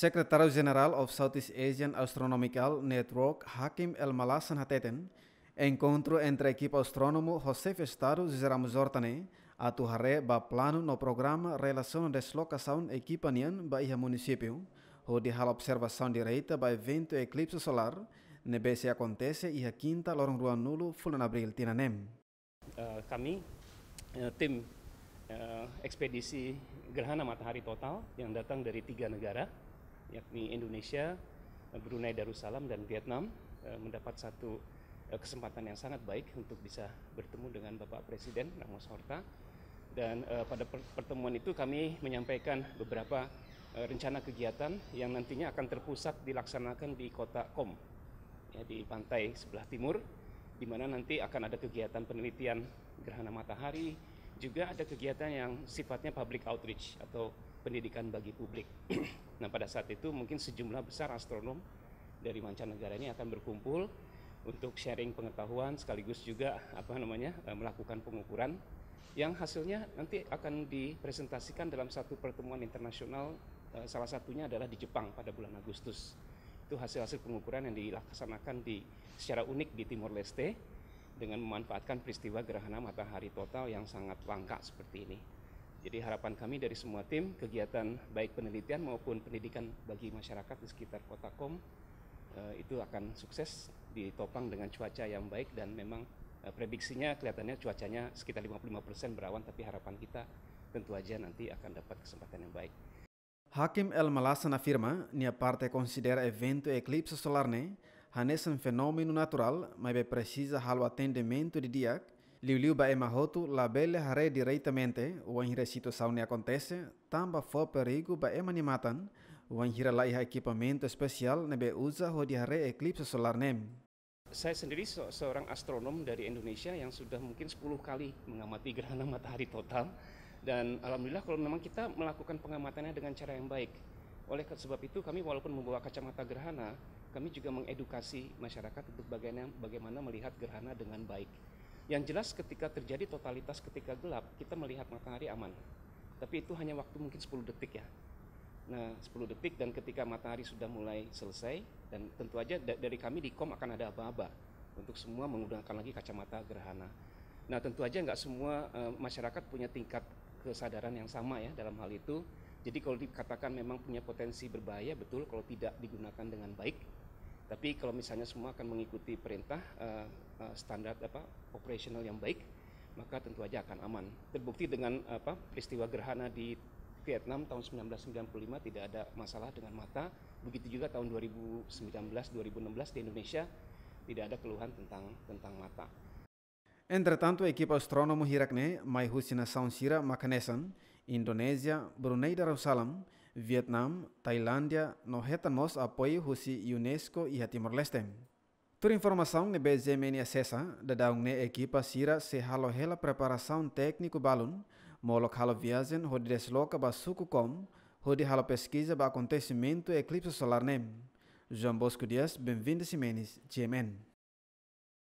secretário general of Southeast Asian Astronomical Network Hakim El Malassan Hateten, encontro entre a equipe astrônomo José Festado Zeramos a Tuharé ba plano no programa Relação Deslocação Equipa Nian ba Iha Município, onde a observação direita ba evento eclipse solar, se acontece Iha Quinta Lorong rua Nulo, Fulan Abril Tinanem. Uh, kami, uh, tim uh, ekspedisi Gerhana Matahari Total yang datang dari tiga negara, yakni Indonesia, eh, Brunei Darussalam dan Vietnam eh, mendapat satu eh, kesempatan yang sangat baik untuk bisa bertemu dengan Bapak Presiden Ramos Horta dan pada pertemuan itu kami menyampaikan beberapa rencana kegiatan yang nantinya akan terpusat dilaksanakan di kota Kom ya, di pantai sebelah timur di mana nanti akan ada kegiatan penelitian gerhana matahari juga ada kegiatan yang sifatnya public outreach atau pendidikan bagi publik Nah pada saat itu mungkin sejumlah besar astronom dari mancanegara ini akan berkumpul untuk sharing pengetahuan sekaligus juga apa namanya eh, melakukan pengukuran yang hasilnya nanti akan dipresentasikan dalam satu pertemuan internasional eh, salah satunya adalah di Jepang pada bulan Agustus itu hasil-hasil pengukuran yang dilaksanakan di secara unik di Timor Leste dengan memanfaatkan peristiwa gerhana matahari total yang sangat langka seperti ini. Jadi harapan kami dari semua tim, kegiatan baik penelitian maupun pendidikan bagi masyarakat di sekitar kota Kom eh, itu akan sukses ditopang dengan cuaca yang baik dan memang eh, prediksinya kelihatannya cuacanya sekitar 55% berawan tapi harapan kita tentu aja nanti akan dapat kesempatan yang baik. Hakim El Malasan afirma nia parte considera evento eclipse solarne ne hanes um fenômeno natural, mas precisa halu atendimento di didiak. Liu-Liu la bele hare direitamente wan hira sito ne acontece, tamba perigu ba ema ni matan, wan hira laiha equipamento especial nebe ho di hare eclipse solar nem. Saya sendiri seorang astronom dari Indonesia yang sudah mungkin 10 kali mengamati gerhana matahari total dan alhamdulillah kalau memang kita melakukan pengamatannya dengan cara yang baik. Oleh sebab itu kami walaupun membawa kacamata gerhana, kami juga mengedukasi masyarakat untuk bagaimana melihat gerhana dengan baik. Yang jelas ketika terjadi totalitas ketika gelap, kita melihat matahari aman. Tapi itu hanya waktu mungkin 10 detik ya. Nah, 10 detik dan ketika matahari sudah mulai selesai dan tentu aja dari kami di KOM akan ada aba-aba untuk semua menggunakan lagi kacamata gerhana. Nah, tentu aja nggak semua e, masyarakat punya tingkat kesadaran yang sama ya dalam hal itu. Jadi kalau dikatakan memang punya potensi berbahaya betul kalau tidak digunakan dengan baik tapi kalau misalnya semua akan mengikuti perintah uh, uh, standar apa operasional yang baik, maka tentu aja akan aman. Terbukti dengan apa peristiwa gerhana di Vietnam tahun 1995 tidak ada masalah dengan mata. Begitu juga tahun 2019, 2016 di Indonesia tidak ada keluhan tentang tentang mata. Entretanto, a equipa astrônomo Hirakne, Mai Husina Saunshira Makanesan, Indonesia, Brunei Darussalam, Vietnam, Tailândia, no reta nos apoio husi UNESCO e a Timor-Leste. Por informação ne acessa, da daung ne equipa sira se halo hela preparação técnico balun, molok halo viazen hodi desloca ba suku com, hodi halo pesquisa ba acontecimento eclipse solar nem. João Bosco Dias, bem-vindo Simenes, GMN.